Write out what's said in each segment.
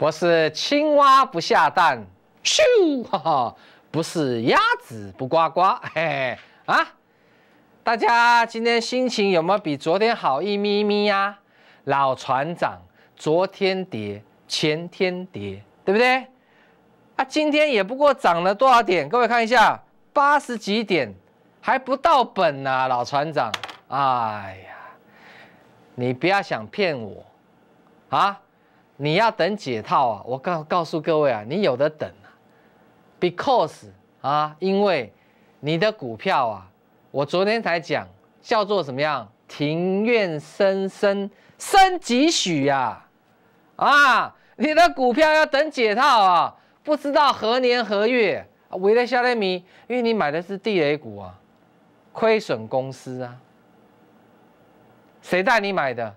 不是青蛙不下蛋，咻！哈哈，不是鸭子不呱呱，嘿嘿啊！大家今天心情有没有比昨天好一咪咪呀？老船长，昨天跌，前天跌，对不对？啊，今天也不过涨了多少点？各位看一下，八十几点，还不到本呢，老船长！哎呀，你不要想骗我啊！你要等解套啊！我告告诉各位啊，你有的等啊，because 啊，因为你的股票啊，我昨天才讲叫做怎么样？庭院深深深几许呀？啊，你的股票要等解套啊，不知道何年何月，为了下雷米，因为你买的是地雷股啊，亏损公司啊，谁带你买的？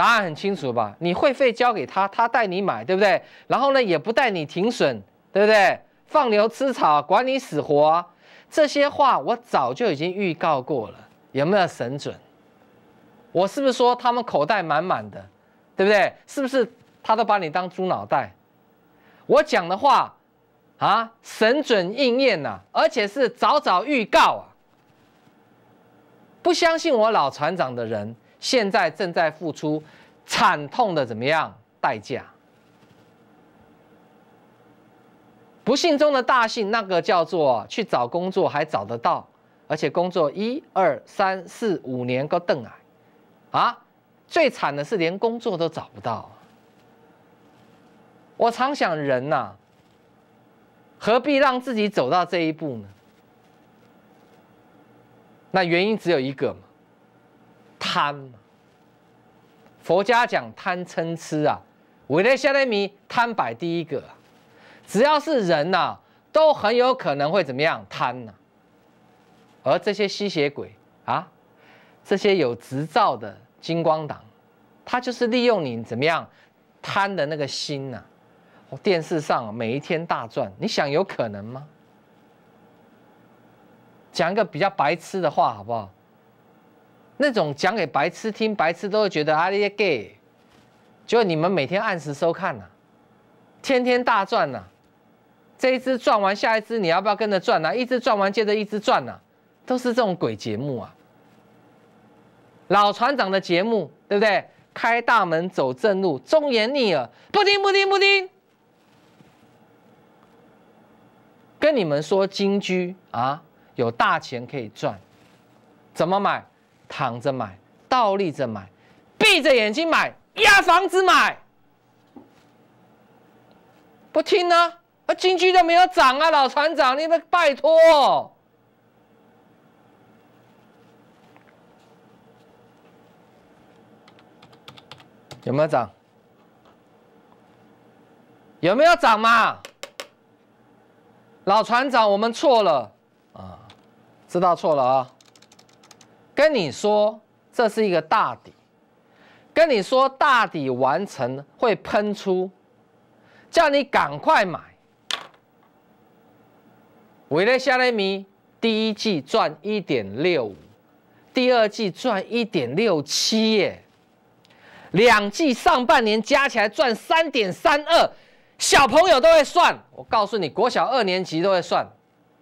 答案很清楚吧？你会费交给他，他带你买，对不对？然后呢，也不带你停损，对不对？放牛吃草，管你死活。这些话我早就已经预告过了，有没有神准？我是不是说他们口袋满满的，对不对？是不是他都把你当猪脑袋？我讲的话啊，神准应验呐，而且是早早预告啊。不相信我老船长的人。现在正在付出惨痛的怎么样代价？不幸中的大幸，那个叫做去找工作还找得到，而且工作一二三四五年够等啊！啊，最惨的是连工作都找不到。我常想，人呐，何必让自己走到这一步呢？那原因只有一个嘛。贪，佛家讲贪嗔痴啊，维勒下雷米贪摆第一个，只要是人呐，都很有可能会怎么样贪呐。而这些吸血鬼啊，这些有执照的金光党，他就是利用你怎么样贪的那个心呐。电视上每一天大赚，你想有可能吗？讲一个比较白痴的话好不好？那种讲给白痴听，白痴都会觉得啊，你爹 gay。就果你们每天按时收看呢，天天大赚呢。这一只赚完，下一只你要不要跟着赚啊？一支赚完接着一支赚啊，都是这种鬼节目啊！老船长的节目，对不对？开大门走正路，忠言逆耳，不听不听不听。跟你们说，金居啊，有大钱可以赚，怎么买？躺着买，倒立着买，闭着眼睛买，压房子买，不听呢？啊，进去都没有涨啊，老船长，你们拜托，有没有涨？有没有涨嘛？老船长，我们错了啊，知道错了啊。跟你说这是一个大底，跟你说大底完成会喷出，叫你赶快买。韦莱夏雷米第一季赚一点六五，第二季赚一点六七耶，两季上半年加起来赚三点三二，小朋友都会算，我告诉你，国小二年级都会算，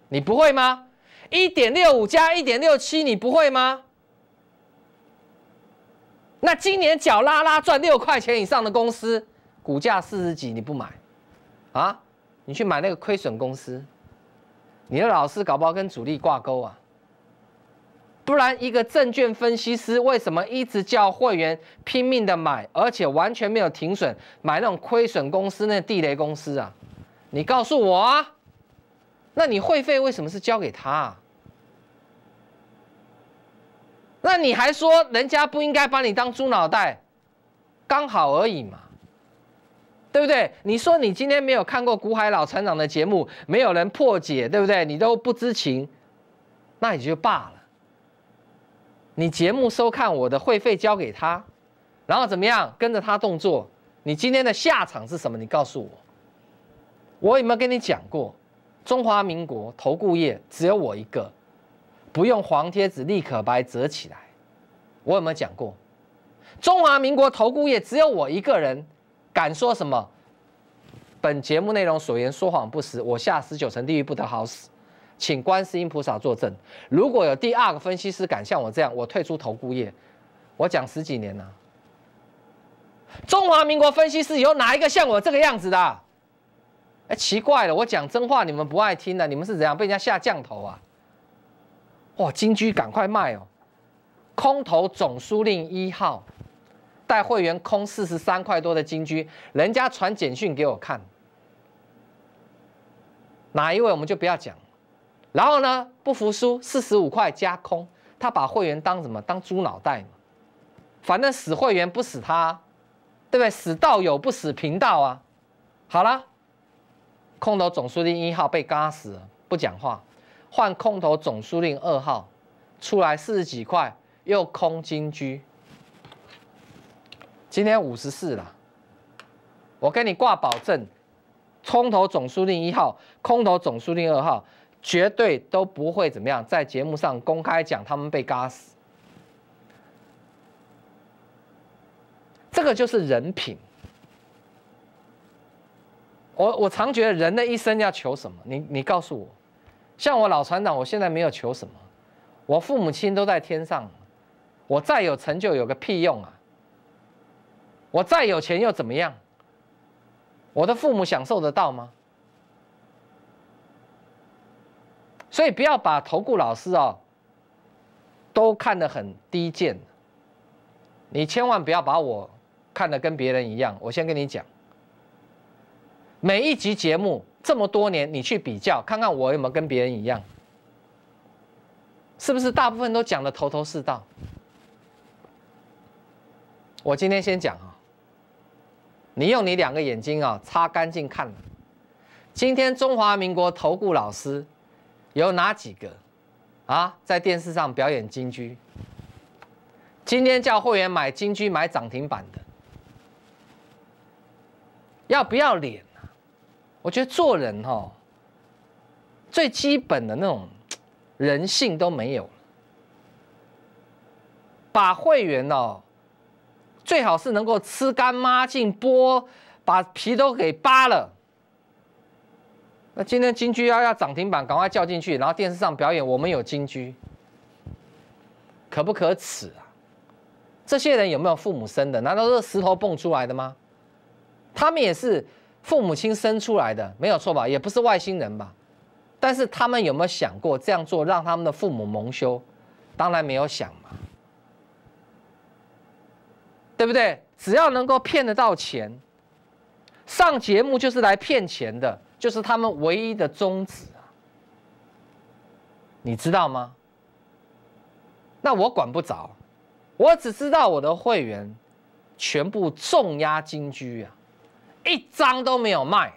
你不会吗？一点六五加一点六七，你不会吗？那今年脚拉拉赚六块钱以上的公司，股价四十几你不买，啊？你去买那个亏损公司，你的老师搞不好跟主力挂钩啊？不然一个证券分析师为什么一直叫会员拼命的买，而且完全没有停损买那种亏损公司、那地雷公司啊？你告诉我啊？那你会费为什么是交给他？啊？那你还说人家不应该把你当猪脑袋，刚好而已嘛，对不对？你说你今天没有看过古海老船长的节目，没有人破解，对不对？你都不知情，那也就罢了。你节目收看我的会费交给他，然后怎么样跟着他动作？你今天的下场是什么？你告诉我，我有没有跟你讲过，中华民国投顾业只有我一个？不用黄贴纸立刻白折起来，我有没有讲过？中华民国投顾业只有我一个人敢说什么？本节目内容所言说谎不实，我下十九层地狱不得好死，请观世音菩萨作证。如果有第二个分析师敢像我这样，我退出投顾业。我讲十几年了，中华民国分析师有哪一个像我这个样子的？哎，奇怪了，我讲真话你们不爱听的，你们是怎样被人家下降头啊？哇，金居赶快卖哦！空头总司令一号带会员空四十三块多的金居，人家传简讯给我看，哪一位我们就不要讲。然后呢，不服输，四十五块加空，他把会员当什么？当猪脑袋嘛？反正死会员不死他，对不对？死道友不死贫道啊！好了，空头总司令一号被嘎死，了，不讲话。换空头总司令二号出来四十几块，又空金居，今天五十四了。我跟你挂保证，空头总司令一号、空头总司令二号绝对都不会怎么样，在节目上公开讲他们被嘎死。这个就是人品。我我常觉得人的一生要求什么？你你告诉我。像我老船长，我现在没有求什么，我父母亲都在天上，我再有成就有个屁用啊！我再有钱又怎么样？我的父母享受得到吗？所以不要把投顾老师啊，都看得很低贱。你千万不要把我看得跟别人一样。我先跟你讲，每一集节目。这么多年，你去比较看看我有没有跟别人一样，是不是大部分都讲的头头是道？我今天先讲啊，你用你两个眼睛啊擦干净看，今天中华民国投顾老师有哪几个啊在电视上表演京剧？今天叫会员买金居买涨停板的，要不要脸？我觉得做人哈，最基本的那种人性都没有把会员哦，最好是能够吃干抹净，剥把皮都给扒了。那今天金居要要涨停板，赶快叫进去，然后电视上表演我们有金居，可不可耻啊？这些人有没有父母生的？难道是石头蹦出来的吗？他们也是。父母亲生出来的没有错吧？也不是外星人吧？但是他们有没有想过这样做让他们的父母蒙羞？当然没有想嘛，对不对？只要能够骗得到钱，上节目就是来骗钱的，就是他们唯一的宗旨啊！你知道吗？那我管不着，我只知道我的会员全部重压金居啊。一张都没有卖。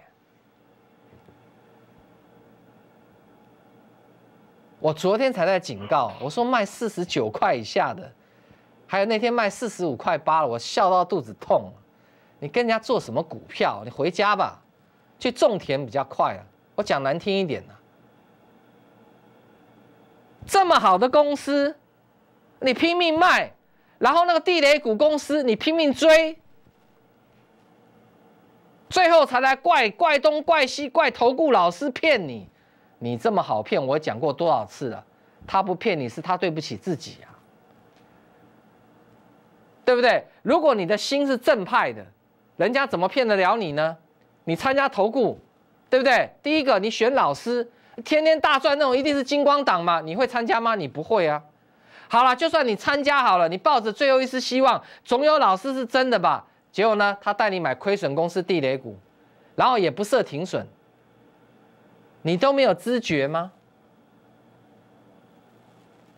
我昨天才在警告我说卖四十九块以下的，还有那天卖四十五块八了，我笑到肚子痛。你跟人家做什么股票？你回家吧，去种田比较快啊。我讲难听一点呢，这么好的公司，你拼命卖，然后那个地雷股公司，你拼命追。最后才来怪怪东怪西怪投顾老师骗你，你这么好骗，我讲过多少次了？他不骗你是他对不起自己啊，对不对？如果你的心是正派的，人家怎么骗得了你呢？你参加投顾，对不对？第一个你选老师，天天大赚那种一定是金光党嘛？你会参加吗？你不会啊。好了，就算你参加好了，你抱着最后一丝希望，总有老师是真的吧？结果呢？他带你买亏损公司地雷股，然后也不设停损，你都没有知觉吗？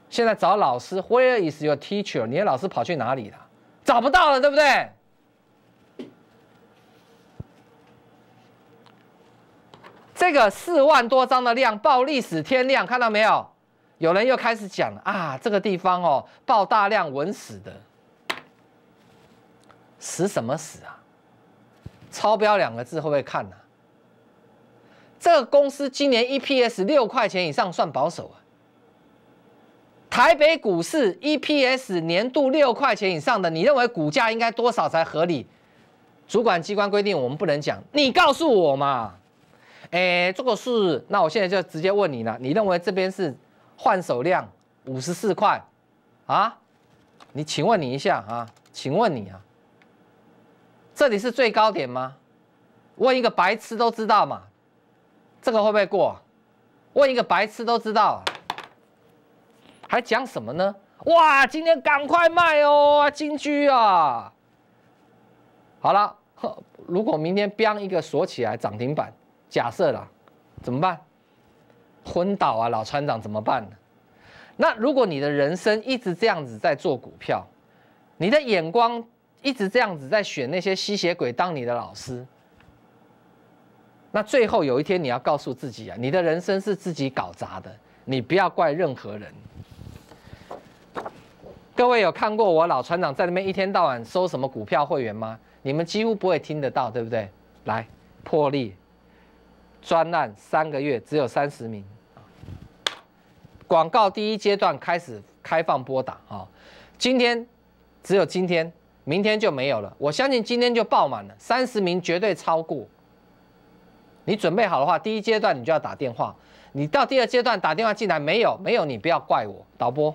现在找老师，Where is your teacher？你的老师跑去哪里了？找不到了，对不对？这个四万多张的量爆历史天量，看到没有？有人又开始讲啊，这个地方哦，爆大量稳死的。死什么死啊！超标两个字会不会看呢？这个公司今年 EPS 六块钱以上算保守啊。台北股市 EPS 年度六块钱以上的，你认为股价应该多少才合理？主管机关规定我们不能讲，你告诉我嘛。哎，这个是，那我现在就直接问你了，你认为这边是换手量五十四块啊？你请问你一下啊，请问你啊。这里是最高点吗？问一个白痴都知道嘛。这个会不会过？问一个白痴都知道。还讲什么呢？哇，今天赶快卖哦，金居啊！好了，如果明天飙一个锁起来涨停板，假设啦，怎么办？昏倒啊，老船长怎么办呢？那如果你的人生一直这样子在做股票，你的眼光。一直这样子在选那些吸血鬼当你的老师，那最后有一天你要告诉自己啊，你的人生是自己搞砸的，你不要怪任何人。各位有看过我老船长在那边一天到晚收什么股票会员吗？你们几乎不会听得到，对不对？来破例，专案三个月只有三十名，广告第一阶段开始开放拨打啊，今天只有今天。明天就没有了，我相信今天就爆满了，三十名绝对超过。你准备好的话，第一阶段你就要打电话，你到第二阶段打电话进来没有？没有，你不要怪我，导播。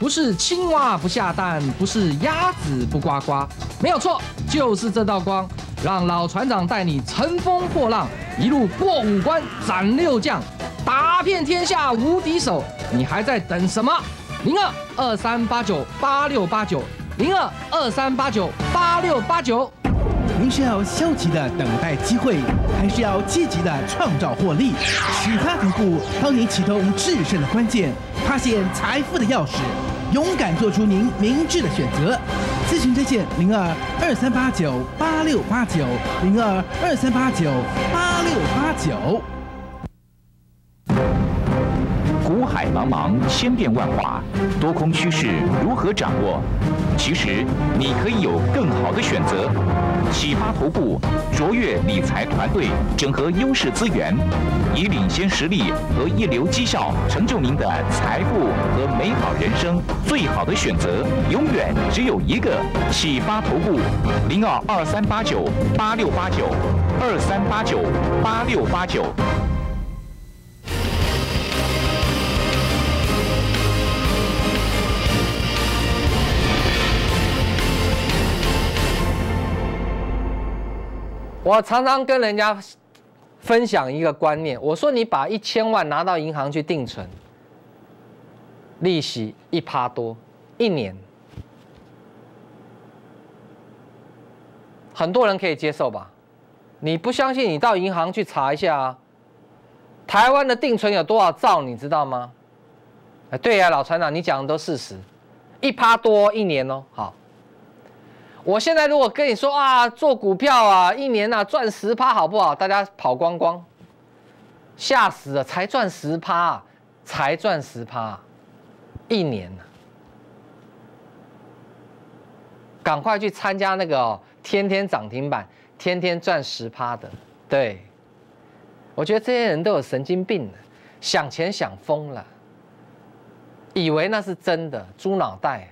不是青蛙不下蛋，不是鸭子不呱呱，没有错，就是这道光，让老船长带你乘风破浪，一路过五关斩六将，打遍天下无敌手。你还在等什么？零二二三八九八六八九，零二二三八九八六八九。您是要消极的等待机会，还是要积极的创造获利？举他不顾，帮你启动制胜的关键，发现财富的钥匙。勇敢做出您明智的选择，咨询热线零二二三八九八六八九零二二三八九八六八九。股海茫茫，千变万化，多空趋势如何掌握？其实你可以有更好的选择。启发头部，卓越理财团队整合优势资源，以领先实力和一流绩效成就您的财富和美好人生。最好的选择永远只有一个，启发头部，零二二三八九八六八九二三八九八六八九。我常常跟人家分享一个观念，我说你把一千万拿到银行去定存，利息一趴多，一年，很多人可以接受吧？你不相信，你到银行去查一下啊。台湾的定存有多少兆，你知道吗？对呀，老船长，你讲的都事实，一趴多一年哦，好。我现在如果跟你说啊，做股票啊，一年呐赚十趴，好不好？大家跑光光，吓死了，才赚十趴，才赚十趴，一年啊？赶快去参加那个天天涨停板，天天赚十趴的。对，我觉得这些人都有神经病的，想钱想疯了，以为那是真的，猪脑袋。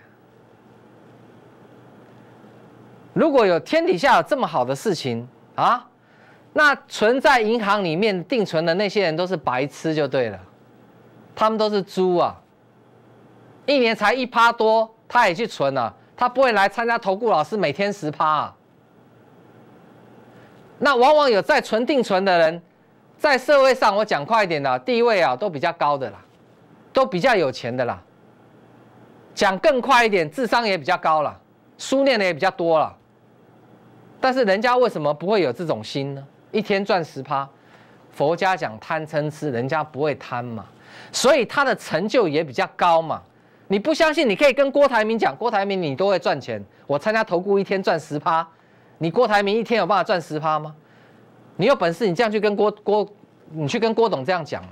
如果有天底下有这么好的事情啊，那存在银行里面定存的那些人都是白痴就对了，他们都是猪啊！一年才一趴多，他也去存了，他不会来参加投顾老师每天十趴。那往往有在存定存的人，在社会上我讲快一点的，地位啊都比较高的啦，都比较有钱的啦，讲更快一点，智商也比较高了，书念的也比较多了。但是人家为什么不会有这种心呢？一天赚十趴，佛家讲贪嗔痴，人家不会贪嘛，所以他的成就也比较高嘛。你不相信，你可以跟郭台铭讲，郭台铭你都会赚钱，我参加投顾一天赚十趴，你郭台铭一天有办法赚十趴吗？你有本事，你这样去跟郭郭，你去跟郭董这样讲嘛，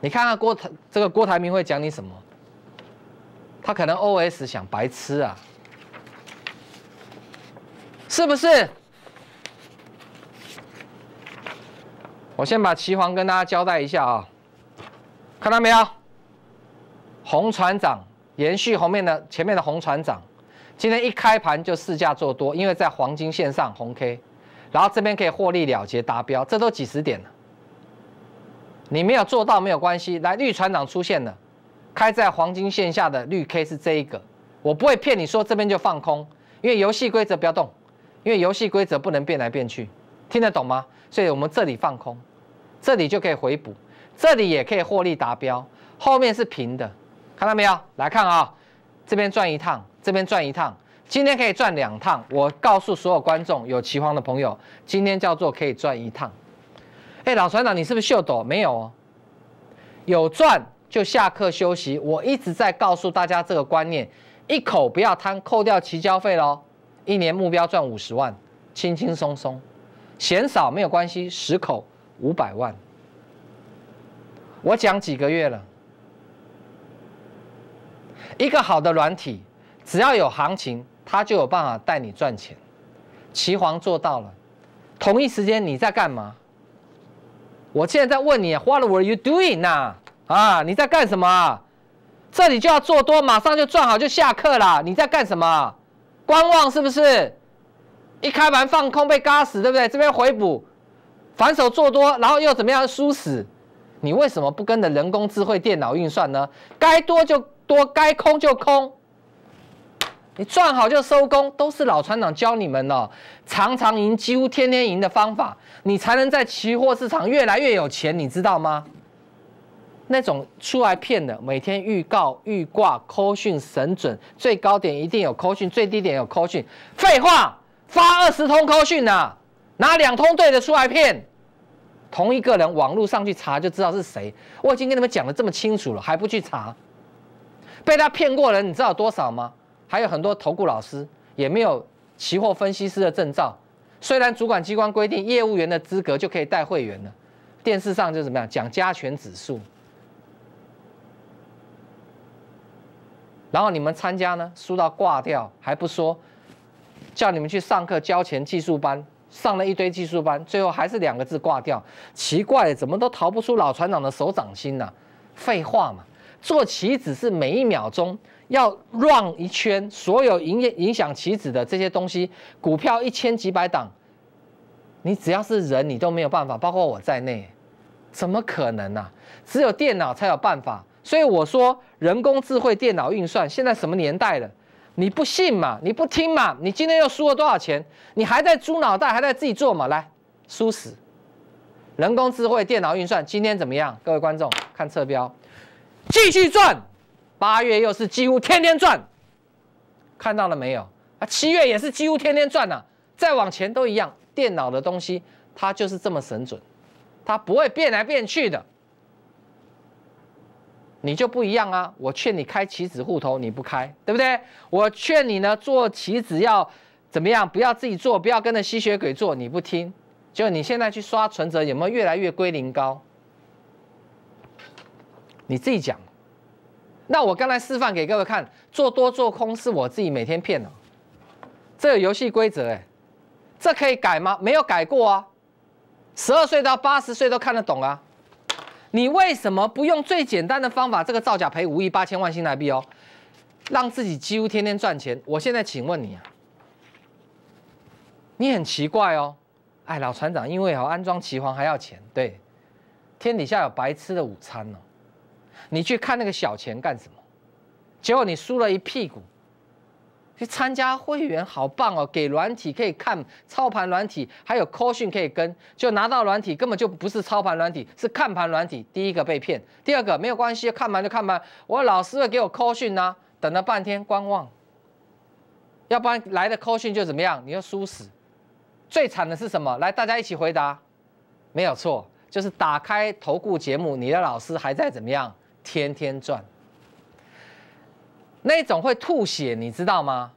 你看看郭台这个郭台铭会讲你什么？他可能 OS 想白痴啊，是不是？我先把旗黄跟大家交代一下啊，看到没有？红船长延续红面的前面的红船长，今天一开盘就试价做多，因为在黄金线上红 K，然后这边可以获利了结达标，这都几十点了。你没有做到没有关系，来绿船长出现了，开在黄金线下的绿 K 是这一个，我不会骗你说这边就放空，因为游戏规则不要动，因为游戏规则不能变来变去，听得懂吗？所以我们这里放空。这里就可以回补，这里也可以获利达标，后面是平的，看到没有？来看啊，这边转一趟，这边转一趟，今天可以赚两趟。我告诉所有观众，有旗黄的朋友，今天叫做可以赚一趟。哎，老船长，你是不是秀抖？没有哦，有赚就下课休息。我一直在告诉大家这个观念，一口不要贪，扣掉期交费喽，一年目标赚五十万，轻轻松松，嫌少没有关系，十口。五百万，我讲几个月了。一个好的软体，只要有行情，它就有办法带你赚钱。齐皇做到了。同一时间你在干嘛？我现在在问你，What are you doing 呢？啊，你在干什么？这里就要做多，马上就赚，好就下课了。你在干什么？观望是不是？一开盘放空被嘎死，对不对？这边回补。反手做多，然后又怎么样输死？你为什么不跟着人工智慧电脑运算呢？该多就多，该空就空，你赚好就收工，都是老船长教你们哦，常常赢，几乎天天赢的方法，你才能在期货市场越来越有钱，你知道吗？那种出来骗的，每天预告预挂扣讯神准，最高点一定有扣讯，最低点有扣讯，废话，发二十通扣讯呢，拿两通对的出来骗。同一个人网络上去查就知道是谁，我已经跟你们讲的这么清楚了，还不去查？被他骗过人，你知道多少吗？还有很多投顾老师也没有期货分析师的证照，虽然主管机关规定业务员的资格就可以带会员了，电视上就怎么样讲加权指数，然后你们参加呢，输到挂掉还不说，叫你们去上课交钱技术班。上了一堆技术班，最后还是两个字挂掉。奇怪，怎么都逃不出老船长的手掌心呢？废话嘛，做棋子是每一秒钟要转一圈，所有营业影响棋子的这些东西，股票一千几百档，你只要是人，你都没有办法，包括我在内，怎么可能呢？只有电脑才有办法。所以我说，人工智慧、电脑运算，现在什么年代了？你不信嘛？你不听嘛？你今天又输了多少钱？你还在猪脑袋，还在自己做嘛？来，输死！人工智慧电脑运算今天怎么样？各位观众看侧标，继续赚，八月又是几乎天天赚，看到了没有？啊，七月也是几乎天天赚呐！再往前都一样，电脑的东西它就是这么神准，它不会变来变去的。你就不一样啊！我劝你开棋子户头，你不开，对不对？我劝你呢，做棋子要怎么样？不要自己做，不要跟着吸血鬼做，你不听。就你现在去刷存折，有没有越来越归零高？你自己讲。那我刚才示范给各位看，做多做空是我自己每天骗的，这个游戏规则哎，这可以改吗？没有改过啊。十二岁到八十岁都看得懂啊。你为什么不用最简单的方法？这个造假赔五亿八千万新台币哦，让自己几乎天天赚钱。我现在请问你啊，你很奇怪哦，哎，老船长，因为哦安装旗黄还要钱，对，天底下有白吃的午餐哦，你去看那个小钱干什么？结果你输了一屁股。去参加会员好棒哦，给软体可以看操盘软体，还有 o 训可以跟，就拿到软体根本就不是操盘软体，是看盘软体。第一个被骗，第二个没有关系，看盘就看盘，我老师会给我课训啊，等了半天观望，要不然来的 o 训就怎么样，你要输死。最惨的是什么？来，大家一起回答，没有错，就是打开投顾节目，你的老师还在怎么样，天天赚。那种会吐血，你知道吗？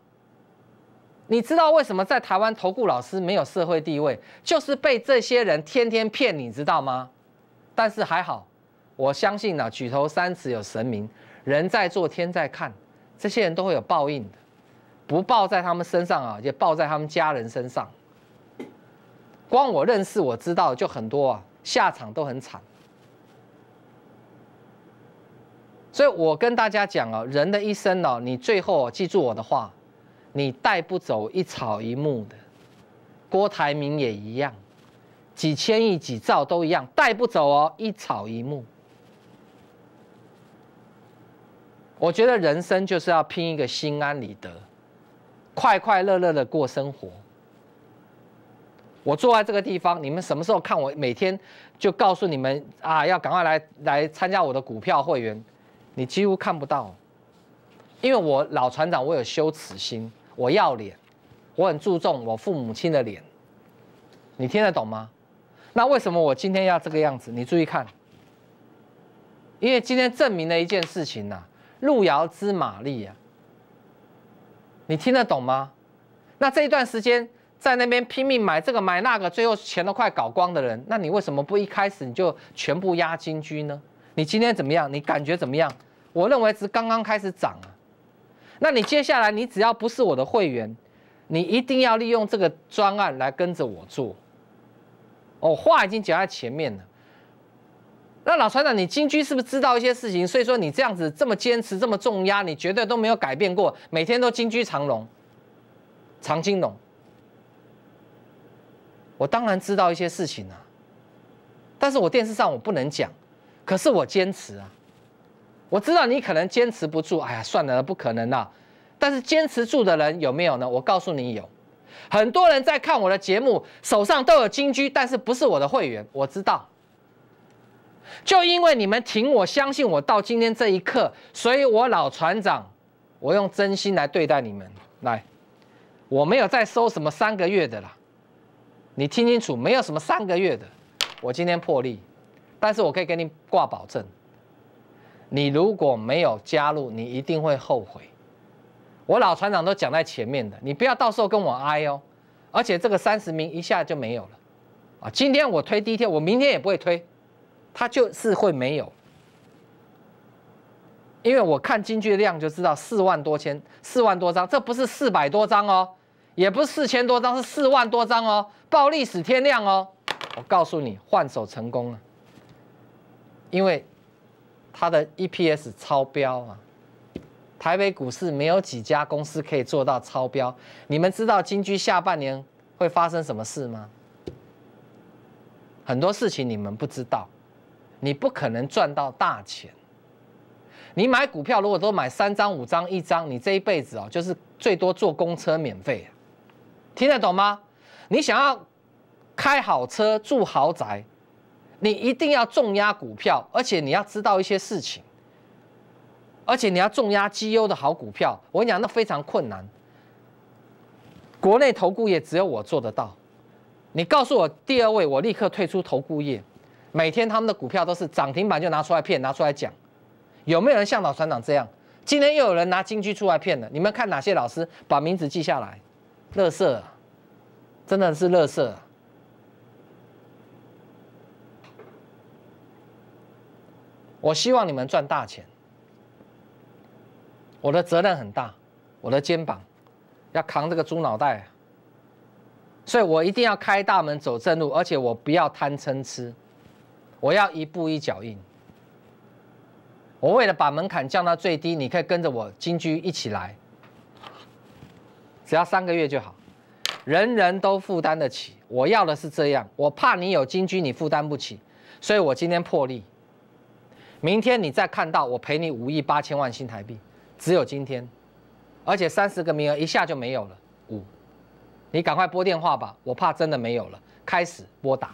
你知道为什么在台湾投顾老师没有社会地位，就是被这些人天天骗，你知道吗？但是还好，我相信啊，举头三尺有神明，人在做天在看，这些人都会有报应的，不报在他们身上啊，也报在他们家人身上。光我认识我知道就很多啊，下场都很惨。所以我跟大家讲哦，人的一生哦，你最后哦，记住我的话，你带不走一草一木的。郭台铭也一样，几千亿几兆都一样，带不走哦，一草一木。我觉得人生就是要拼一个心安理得，快快乐乐的过生活。我坐在这个地方，你们什么时候看我？每天就告诉你们啊，要赶快来来参加我的股票会员。你几乎看不到，因为我老船长，我有羞耻心，我要脸，我很注重我父母亲的脸，你听得懂吗？那为什么我今天要这个样子？你注意看，因为今天证明了一件事情呐，路遥知马力呀，你听得懂吗？那这一段时间在那边拼命买这个买那个，最后钱都快搞光的人，那你为什么不一开始你就全部押金居呢？你今天怎么样？你感觉怎么样？我认为是刚刚开始涨啊。那你接下来，你只要不是我的会员，你一定要利用这个专案来跟着我做。哦，话已经讲在前面了。那老船长，你金居是不是知道一些事情？所以说你这样子这么坚持这么重压，你绝对都没有改变过，每天都金居长龙，长金龙。我当然知道一些事情啊，但是我电视上我不能讲。可是我坚持啊，我知道你可能坚持不住，哎呀，算了，不可能啊。但是坚持住的人有没有呢？我告诉你，有，很多人在看我的节目，手上都有金居，但是不是我的会员，我知道。就因为你们挺我，相信我到今天这一刻，所以我老船长，我用真心来对待你们。来，我没有再收什么三个月的啦，你听清楚，没有什么三个月的，我今天破例。但是我可以跟你挂保证，你如果没有加入，你一定会后悔。我老船长都讲在前面的，你不要到时候跟我挨哦。而且这个三十名一下就没有了啊！今天我推第一天，我明天也不会推，它就是会没有。因为我看京剧的量就知道，四万多千，四万多张，这不是四百多张哦，也不是四千多张，是四万多张哦，报历史天量哦！我告诉你，换手成功了。因为它的 EPS 超标啊，台北股市没有几家公司可以做到超标。你们知道金居下半年会发生什么事吗？很多事情你们不知道，你不可能赚到大钱。你买股票如果都买三张、五张、一张，你这一辈子啊，就是最多坐公车免费。听得懂吗？你想要开好车、住豪宅？你一定要重压股票，而且你要知道一些事情，而且你要重压绩优的好股票。我跟你讲，那非常困难。国内投顾业只有我做得到。你告诉我第二位，我立刻退出投顾业。每天他们的股票都是涨停板，就拿出来骗，拿出来讲。有没有人像老船长这样？今天又有人拿金居出来骗了。你们看哪些老师把名字记下来？乐色，真的是乐色。我希望你们赚大钱。我的责任很大，我的肩膀要扛这个猪脑袋，所以我一定要开大门走正路，而且我不要贪嗔痴，我要一步一脚印。我为了把门槛降到最低，你可以跟着我金居一起来，只要三个月就好，人人都负担得起。我要的是这样，我怕你有金居你负担不起，所以我今天破例。明天你再看到我赔你五亿八千万新台币，只有今天，而且三十个名额一下就没有了。五，你赶快拨电话吧，我怕真的没有了。开始拨打。